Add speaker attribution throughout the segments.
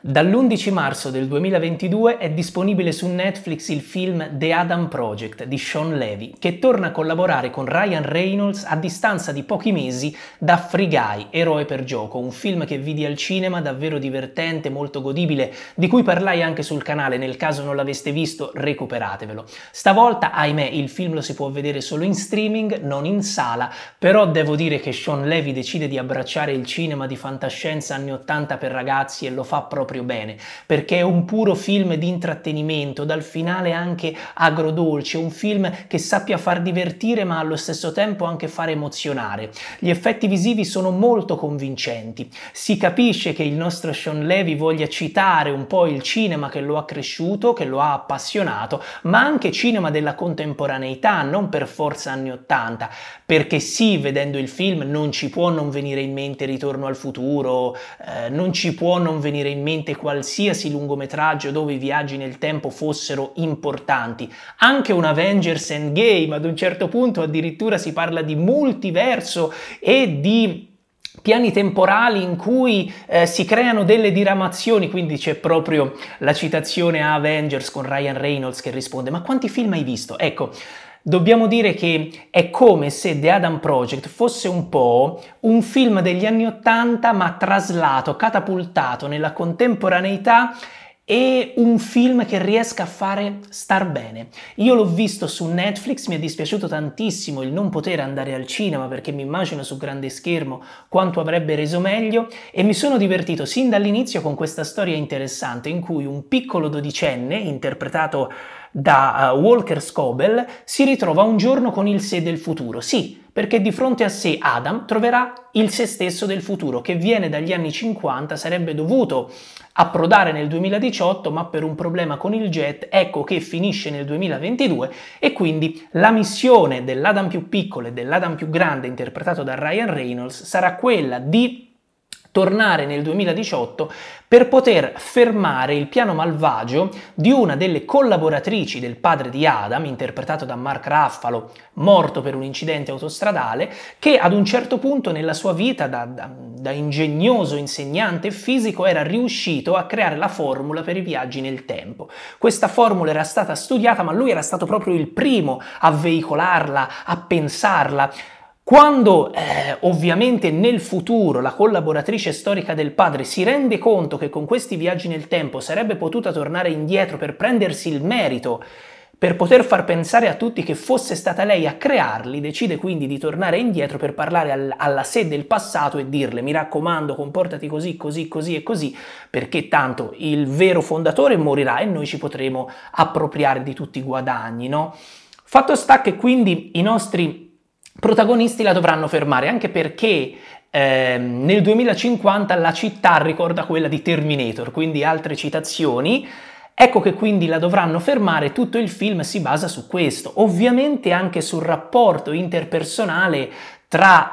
Speaker 1: Dall'11 marzo del 2022 è disponibile su Netflix il film The Adam Project di Sean Levy, che torna a collaborare con Ryan Reynolds a distanza di pochi mesi da Free Guy, Eroe per gioco, un film che vidi al cinema davvero divertente, molto godibile, di cui parlai anche sul canale, nel caso non l'aveste visto recuperatevelo. Stavolta, ahimè, il film lo si può vedere solo in streaming, non in sala, però devo dire che Sean Levy decide di abbracciare il cinema di fantascienza anni 80 per ragazzi e lo fa proprio proprio bene, perché è un puro film di intrattenimento, dal finale anche agrodolce, un film che sappia far divertire ma allo stesso tempo anche far emozionare. Gli effetti visivi sono molto convincenti, si capisce che il nostro Sean Levy voglia citare un po' il cinema che lo ha cresciuto, che lo ha appassionato, ma anche cinema della contemporaneità, non per forza anni 80, perché sì, vedendo il film non ci può non venire in mente Ritorno al futuro, eh, non ci può non venire in mente mente qualsiasi lungometraggio dove i viaggi nel tempo fossero importanti. Anche un Avengers Endgame, ad un certo punto addirittura si parla di multiverso e di piani temporali in cui eh, si creano delle diramazioni, quindi c'è proprio la citazione a Avengers con Ryan Reynolds che risponde "Ma quanti film hai visto?". Ecco, Dobbiamo dire che è come se The Adam Project fosse un po' un film degli anni Ottanta ma traslato, catapultato nella contemporaneità e un film che riesca a fare star bene. Io l'ho visto su Netflix, mi è dispiaciuto tantissimo il non poter andare al cinema perché mi immagino su grande schermo quanto avrebbe reso meglio e mi sono divertito sin dall'inizio con questa storia interessante in cui un piccolo dodicenne, interpretato da uh, Walker Scobel, si ritrova un giorno con il sé del futuro. Sì, perché di fronte a sé Adam troverà il sé stesso del futuro, che viene dagli anni 50, sarebbe dovuto approdare nel 2018, ma per un problema con il jet, ecco che finisce nel 2022 e quindi la missione dell'Adam più piccolo e dell'Adam più grande, interpretato da Ryan Reynolds, sarà quella di tornare nel 2018 per poter fermare il piano malvagio di una delle collaboratrici del padre di Adam, interpretato da Mark Raffalo, morto per un incidente autostradale, che ad un certo punto nella sua vita da, da, da ingegnoso insegnante fisico era riuscito a creare la formula per i viaggi nel tempo. Questa formula era stata studiata, ma lui era stato proprio il primo a veicolarla, a pensarla quando eh, ovviamente nel futuro la collaboratrice storica del padre si rende conto che con questi viaggi nel tempo sarebbe potuta tornare indietro per prendersi il merito, per poter far pensare a tutti che fosse stata lei a crearli, decide quindi di tornare indietro per parlare al, alla sé del passato e dirle mi raccomando comportati così, così, così e così, perché tanto il vero fondatore morirà e noi ci potremo appropriare di tutti i guadagni, no? Fatto sta che quindi i nostri protagonisti la dovranno fermare, anche perché eh, nel 2050 la città ricorda quella di Terminator, quindi altre citazioni. Ecco che quindi la dovranno fermare, tutto il film si basa su questo, ovviamente anche sul rapporto interpersonale tra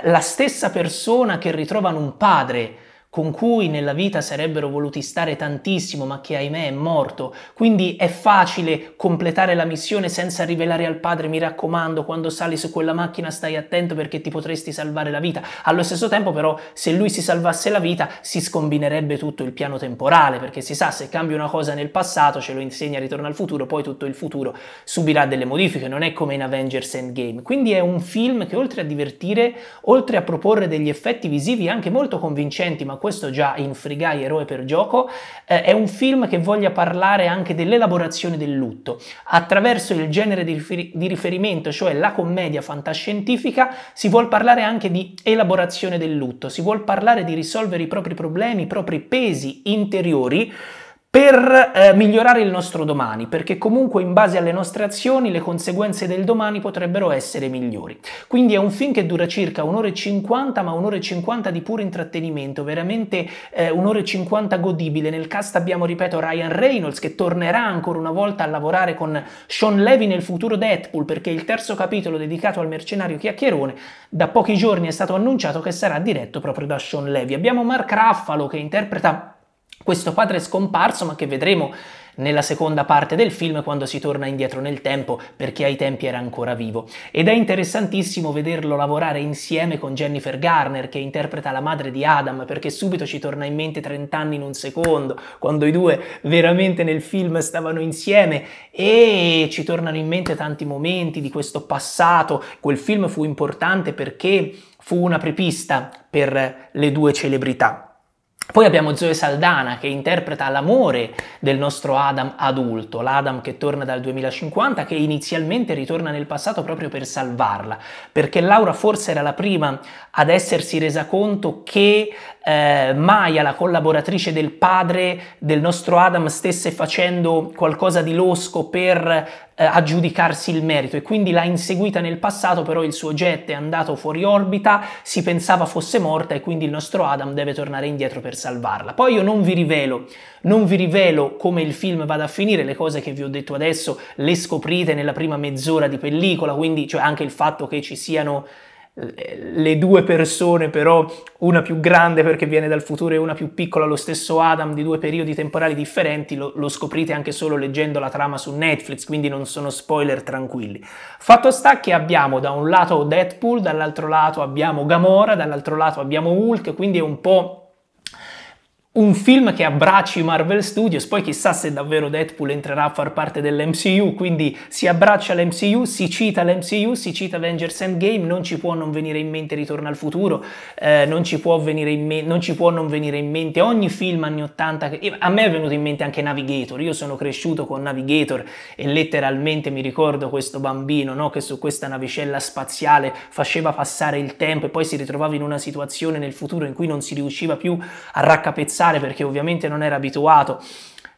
Speaker 1: eh, la stessa persona che ritrovano un padre con cui nella vita sarebbero voluti stare tantissimo, ma che ahimè è morto. Quindi è facile completare la missione senza rivelare al padre, mi raccomando, quando sali su quella macchina stai attento perché ti potresti salvare la vita. Allo stesso tempo però, se lui si salvasse la vita, si scombinerebbe tutto il piano temporale, perché si sa, se cambia una cosa nel passato, ce lo insegna Ritorno al futuro, poi tutto il futuro subirà delle modifiche, non è come in Avengers Endgame. Quindi è un film che oltre a divertire, oltre a proporre degli effetti visivi anche molto convincenti, ma questo già in Frigai Eroe per Gioco, eh, è un film che voglia parlare anche dell'elaborazione del lutto. Attraverso il genere di, rifer- di riferimento, cioè la commedia fantascientifica, si vuol parlare anche di elaborazione del lutto, si vuol parlare di risolvere i propri problemi, i propri pesi interiori per eh, migliorare il nostro domani, perché comunque in base alle nostre azioni le conseguenze del domani potrebbero essere migliori. Quindi è un film che dura circa un'ora e cinquanta, ma un'ora e cinquanta di puro intrattenimento, veramente eh, un'ora e cinquanta godibile. Nel cast abbiamo, ripeto, Ryan Reynolds che tornerà ancora una volta a lavorare con Sean Levy nel futuro Deadpool, perché il terzo capitolo dedicato al mercenario chiacchierone da pochi giorni è stato annunciato che sarà diretto proprio da Sean Levy. Abbiamo Mark Raffalo che interpreta questo padre scomparso, ma che vedremo nella seconda parte del film quando si torna indietro nel tempo perché ai tempi era ancora vivo. Ed è interessantissimo vederlo lavorare insieme con Jennifer Garner che interpreta la madre di Adam perché subito ci torna in mente 30 anni in un secondo, quando i due veramente nel film stavano insieme e ci tornano in mente tanti momenti di questo passato. Quel film fu importante perché fu una prepista per le due celebrità. Poi abbiamo Zoe Saldana che interpreta l'amore del nostro Adam adulto, l'Adam che torna dal 2050, che inizialmente ritorna nel passato proprio per salvarla, perché Laura forse era la prima ad essersi resa conto che eh, Maya, la collaboratrice del padre del nostro Adam, stesse facendo qualcosa di losco per eh, aggiudicarsi il merito e quindi l'ha inseguita nel passato, però il suo jet è andato fuori orbita, si pensava fosse morta e quindi il nostro Adam deve tornare indietro per salvarla. Poi io non vi rivelo, non vi rivelo come il film vada a finire, le cose che vi ho detto adesso le scoprite nella prima mezz'ora di pellicola, quindi cioè anche il fatto che ci siano eh, le due persone però, una più grande perché viene dal futuro e una più piccola, lo stesso Adam, di due periodi temporali differenti, lo, lo, scoprite anche solo leggendo la trama su Netflix, quindi non sono spoiler tranquilli. Fatto sta che abbiamo da un lato Deadpool, dall'altro lato abbiamo Gamora, dall'altro lato abbiamo Hulk, quindi è un po' un film che abbracci Marvel Studios, poi chissà se davvero Deadpool entrerà a far parte dell'MCU, quindi si abbraccia l'MCU, si cita l'MCU, si cita Avengers Endgame, non ci può non venire in mente Ritorno al futuro, eh, non, ci può venire in me- non ci può non venire in mente ogni film anni 80, eh, a me è venuto in mente anche Navigator, io sono cresciuto con Navigator e letteralmente mi ricordo questo bambino no? che su questa navicella spaziale faceva passare il tempo e poi si ritrovava in una situazione nel futuro in cui non si riusciva più a raccapezzare pensare perché ovviamente non era abituato.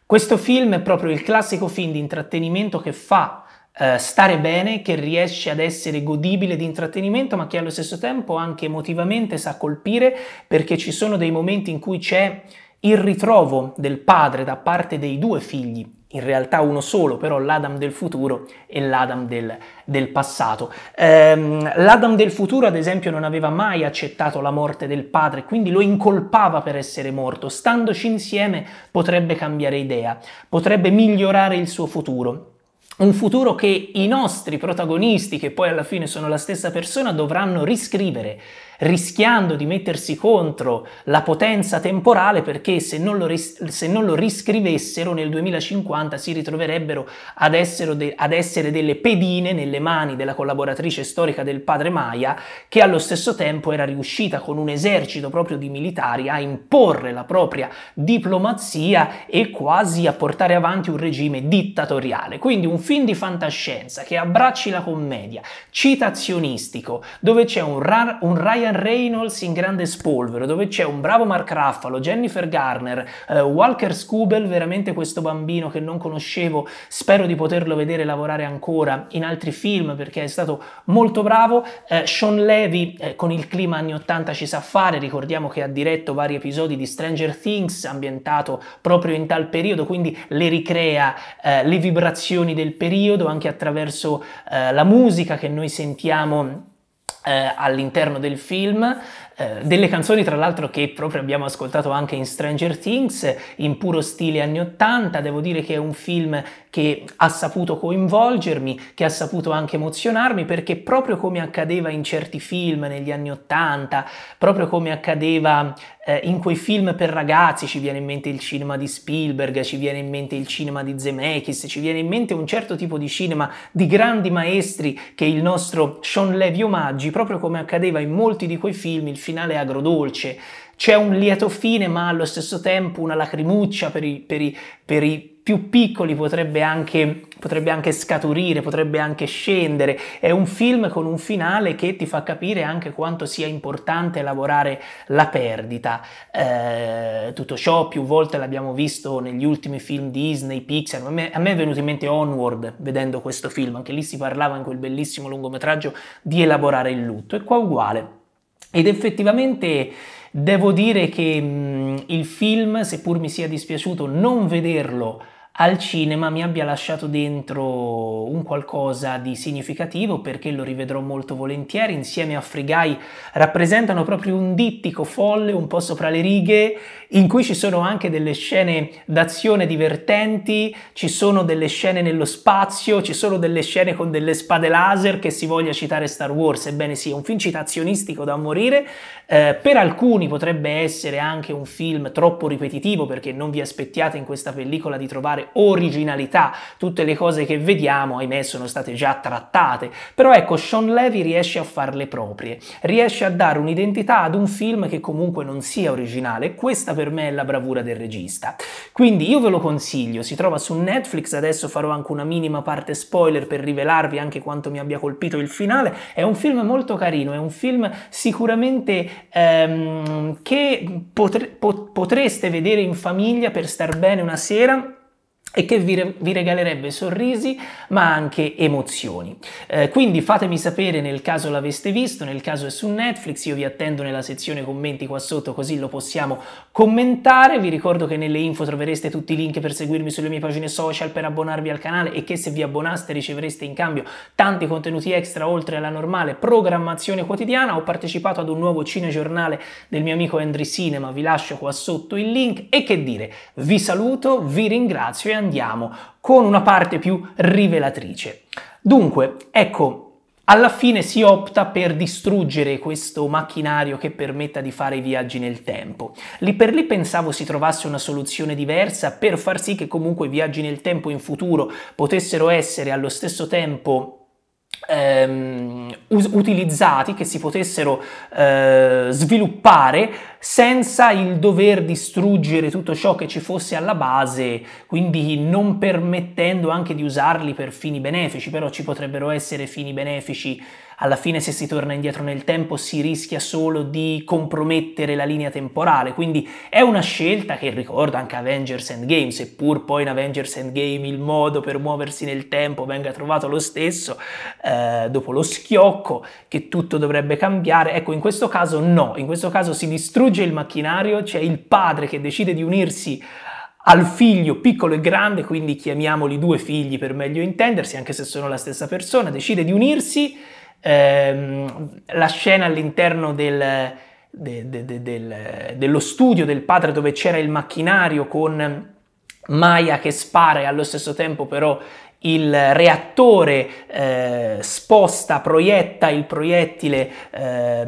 Speaker 1: Questo film è proprio il classico film di intrattenimento che fa eh, stare bene, che riesce ad essere godibile di intrattenimento, ma che allo stesso tempo anche emotivamente sa colpire perché ci sono dei momenti in cui c'è il ritrovo del padre da parte dei due figli in realtà uno solo, però l'Adam del futuro e l'Adam del, del passato. Ehm, L'Adam del futuro, ad esempio, non aveva mai accettato la morte del padre, quindi lo incolpava per essere morto. Standoci insieme potrebbe cambiare idea, potrebbe migliorare il suo futuro un futuro che i nostri protagonisti, che poi alla fine sono la stessa persona, dovranno riscrivere rischiando di mettersi contro la potenza temporale perché se non lo, ris- se non lo riscrivessero nel 2050 si ritroverebbero ad, de- ad essere delle pedine nelle mani della collaboratrice storica del padre Maya che allo stesso tempo era riuscita con un esercito proprio di militari a imporre la propria diplomazia e quasi a portare avanti un regime dittatoriale. Quindi un film di fantascienza che abbracci la commedia, citazionistico, dove c'è un, ra- un Ryan Ryan Reynolds in grande spolvero, dove c'è un bravo Mark Raffalo, Jennifer Garner, eh, Walker Scubel, veramente questo bambino che non conoscevo, spero di poterlo vedere lavorare ancora in altri film perché è stato molto bravo, eh, Sean Levy eh, con il clima anni 80 ci sa fare, ricordiamo che ha diretto vari episodi di Stranger Things ambientato proprio in tal periodo, quindi le ricrea eh, le vibrazioni del periodo anche attraverso eh, la musica che noi sentiamo eh, all'interno del film, eh, delle canzoni tra l'altro che proprio abbiamo ascoltato anche in Stranger Things, in puro stile anni Ottanta, devo dire che è un film che ha saputo coinvolgermi, che ha saputo anche emozionarmi, perché proprio come accadeva in certi film negli anni Ottanta, proprio come accadeva eh, in quei film per ragazzi, ci viene in mente il cinema di Spielberg, ci viene in mente il cinema di Zemeckis, ci viene in mente un certo tipo di cinema di grandi maestri che il nostro Sean Levy omaggi dolci, proprio come accadeva in molti di quei film, il finale è agrodolce. C'è un lieto fine, ma allo stesso tempo una lacrimuccia per i, per i, per i più piccoli potrebbe anche, potrebbe anche scaturire, potrebbe anche scendere. È un film con un finale che ti fa capire anche quanto sia importante lavorare la perdita. Eh, tutto ciò più volte l'abbiamo visto negli ultimi film Disney, Pixar. A me, a me è venuto in mente Onward vedendo questo film, anche lì si parlava in quel bellissimo lungometraggio di elaborare il lutto. E qua uguale. Ed effettivamente Devo dire che mh, mm, il film, seppur mi sia dispiaciuto non vederlo al cinema mi abbia lasciato dentro un qualcosa di significativo perché lo rivedrò molto volentieri insieme a Free Guy rappresentano proprio un dittico folle un po' sopra le righe in cui ci sono anche delle scene d'azione divertenti ci sono delle scene nello spazio ci sono delle scene con delle spade laser che si voglia citare Star Wars ebbene sì è un film citazionistico da morire eh, per alcuni potrebbe essere anche un film troppo ripetitivo perché non vi aspettiate in questa pellicola di trovare originalità. Tutte le cose che vediamo, ahimè, sono state già trattate. Però ecco, Sean Levy riesce a farle proprie, riesce a dare un'identità ad un film che comunque non sia originale. Questa per me è la bravura del regista. Quindi io ve lo consiglio, si trova su Netflix, adesso farò anche una minima parte spoiler per rivelarvi anche quanto mi abbia colpito il finale. È un film molto carino, è un film sicuramente ehm, che potre- pot- potreste vedere in famiglia per star bene una sera e che vi, re- vi, regalerebbe sorrisi ma anche emozioni. Eh, quindi fatemi sapere nel caso l'aveste visto, nel caso è su Netflix, io vi attendo nella sezione commenti qua sotto così lo possiamo commentare, vi ricordo che nelle info trovereste tutti i link per seguirmi sulle mie pagine social, per abbonarvi al canale e che se vi abbonaste ricevereste in cambio tanti contenuti extra oltre alla normale programmazione quotidiana, ho partecipato ad un nuovo cinegiornale del mio amico Andri Cinema, vi lascio qua sotto il link e che dire, vi saluto, vi ringrazio e andiamo con una parte più rivelatrice. Dunque, ecco, alla fine si opta per distruggere questo macchinario che permetta di fare i viaggi nel tempo. Lì per lì pensavo si trovasse una soluzione diversa per far sì che comunque i viaggi nel tempo in futuro potessero essere allo stesso tempo ehm, utilizzati, che si potessero eh, sviluppare senza il dover distruggere tutto ciò che ci fosse alla base, quindi non permettendo anche di usarli per fini benefici, però ci potrebbero essere fini benefici alla fine se si torna indietro nel tempo si rischia solo di compromettere la linea temporale, quindi è una scelta che ricorda anche Avengers Endgame, seppur poi in Avengers Endgame il modo per muoversi nel tempo venga trovato lo stesso, eh, dopo lo schiocco che tutto dovrebbe cambiare, ecco in questo caso no, in questo caso si distrugge il macchinario, c'è cioè il padre che decide di unirsi al figlio piccolo e grande, quindi chiamiamoli due figli per meglio intendersi, anche se sono la stessa persona, decide di unirsi ehm, la scena all'interno del, de, de, de, dello studio del padre dove c'era il macchinario con Maya che spara e allo stesso tempo però il reattore eh, sposta, proietta il proiettile eh,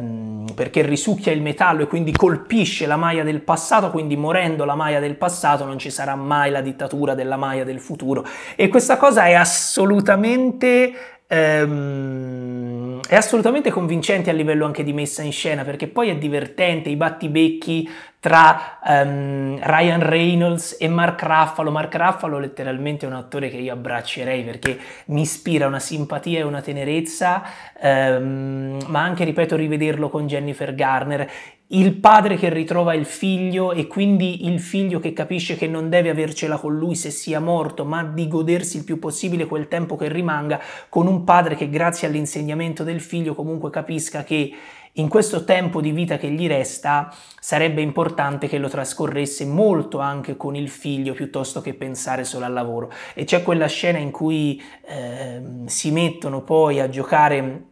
Speaker 1: perché risucchia il metallo e quindi colpisce la Maya del passato, quindi morendo la Maya del passato non ci sarà mai la dittatura della Maya del futuro. E questa cosa è assolutamente... Ehm, è assolutamente convincente a livello anche di messa in scena perché poi è divertente i battibecchi tra um, Ryan Reynolds e Mark Raffalo. Mark Raffalo letteralmente è un attore che io abbraccerei perché mi ispira una simpatia e una tenerezza, um, ma anche, ripeto, rivederlo con Jennifer Garner il padre che ritrova il figlio e quindi il figlio che capisce che non deve avercela con lui se sia morto, ma di godersi il più possibile quel tempo che rimanga, con un padre che grazie all'insegnamento del figlio comunque capisca che in questo tempo di vita che gli resta sarebbe importante che lo trascorresse molto anche con il figlio piuttosto che pensare solo al lavoro. E c'è quella scena in cui eh, si mettono poi a giocare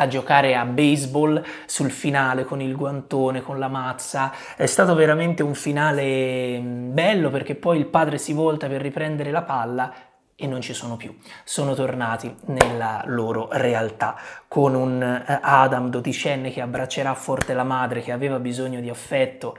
Speaker 1: a giocare a baseball sul finale con il guantone, con la mazza. È stato veramente un finale mm, bello perché poi il padre si volta per riprendere la palla e non ci sono più. Sono tornati nella loro realtà con un eh, Adam dodicenne che abbraccerà forte la madre che aveva bisogno di affetto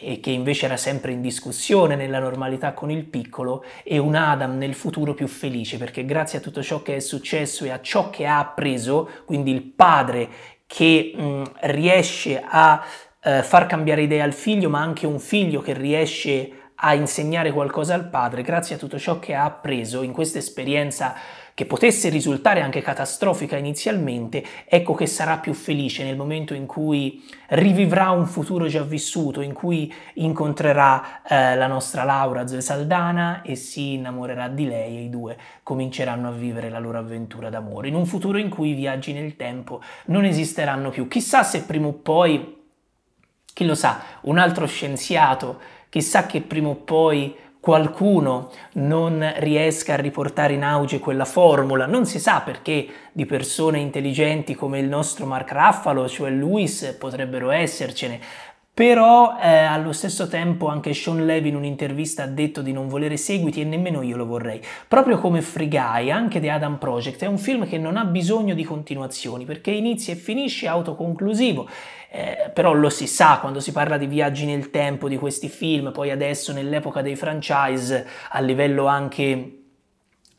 Speaker 1: e che invece era sempre in discussione nella normalità con il piccolo, e un Adam nel futuro più felice, perché grazie a tutto ciò che è successo e a ciò che ha appreso, quindi il padre che mh, mm, riesce a eh, far cambiare idea al figlio, ma anche un figlio che riesce a insegnare qualcosa al padre, grazie a tutto ciò che ha appreso in questa esperienza che potesse risultare anche catastrofica inizialmente, ecco che sarà più felice nel momento in cui rivivrà un futuro già vissuto, in cui incontrerà eh, la nostra Laura Zoe Saldana e si innamorerà di lei e i due cominceranno a vivere la loro avventura d'amore, in un futuro in cui i viaggi nel tempo non esisteranno più. Chissà se prima o poi, chi lo sa, un altro scienziato, chissà che prima o poi qualcuno non riesca a riportare in auge quella formula, non si sa perché di persone intelligenti come il nostro Mark Raffalo, cioè Luis, potrebbero essercene, però eh, allo stesso tempo anche Sean Levy in un'intervista ha detto di non volere seguiti e nemmeno io lo vorrei. Proprio come Free Guy, anche The Adam Project, è un film che non ha bisogno di continuazioni perché inizia e finisce autoconclusivo. Eh, però lo si sa quando si parla di viaggi nel tempo di questi film, poi adesso nell'epoca dei franchise a livello anche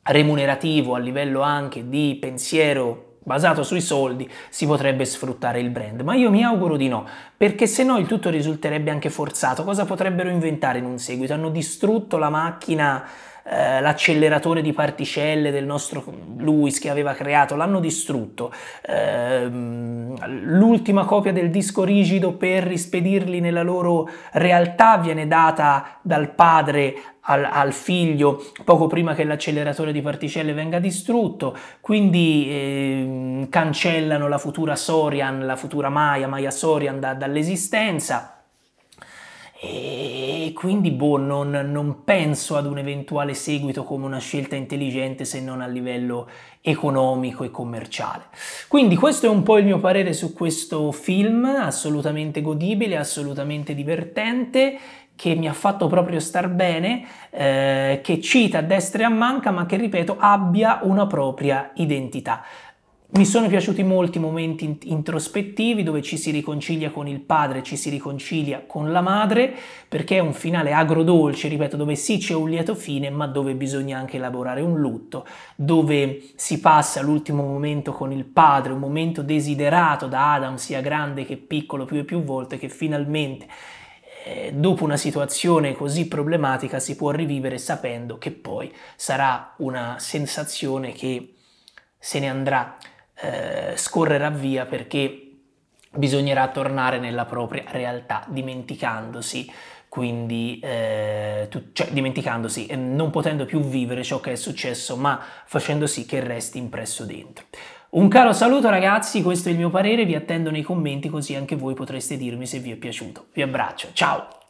Speaker 1: remunerativo, a livello anche di pensiero basato sui soldi si potrebbe sfruttare il brand, ma io mi auguro di no, perché se no il tutto risulterebbe anche forzato. Cosa potrebbero inventare in un seguito? Hanno distrutto la macchina eh, l'acceleratore di particelle del nostro Lewis che aveva creato, l'hanno distrutto. ehm, l'ultima copia del disco rigido per rispedirli nella loro realtà viene data dal padre al, al, figlio poco prima che l'acceleratore di particelle venga distrutto, quindi eh, cancellano la futura Sorian, la futura Maya, Maya Sorian da, dall'esistenza. E quindi, boh, non, non penso ad un eventuale seguito come una scelta intelligente se non a livello economico e commerciale. Quindi questo è un po' il mio parere su questo film, assolutamente godibile, assolutamente divertente che mi ha fatto proprio star bene, eh, che cita a destra e a manca, ma che ripeto abbia una propria identità. Mi sono piaciuti molti momenti introspettivi dove ci si riconcilia con il padre, ci si riconcilia con la madre, perché è un finale agrodolce, ripeto, dove sì c'è un lieto fine, ma dove bisogna anche elaborare un lutto, dove si passa l'ultimo momento con il padre, un momento desiderato da Adam, sia grande che piccolo, più e più volte, che finalmente eh, dopo una situazione così problematica si può rivivere sapendo che poi sarà una sensazione che se ne andrà eh, scorrerà via perché bisognerà tornare nella propria realtà dimenticandosi quindi eh, tu, cioè, dimenticandosi e non potendo più vivere ciò che è successo ma facendo sì che resti impresso dentro. Un caro saluto ragazzi, questo è il mio parere, vi attendo nei commenti così anche voi potreste dirmi se vi è piaciuto. Vi abbraccio, ciao!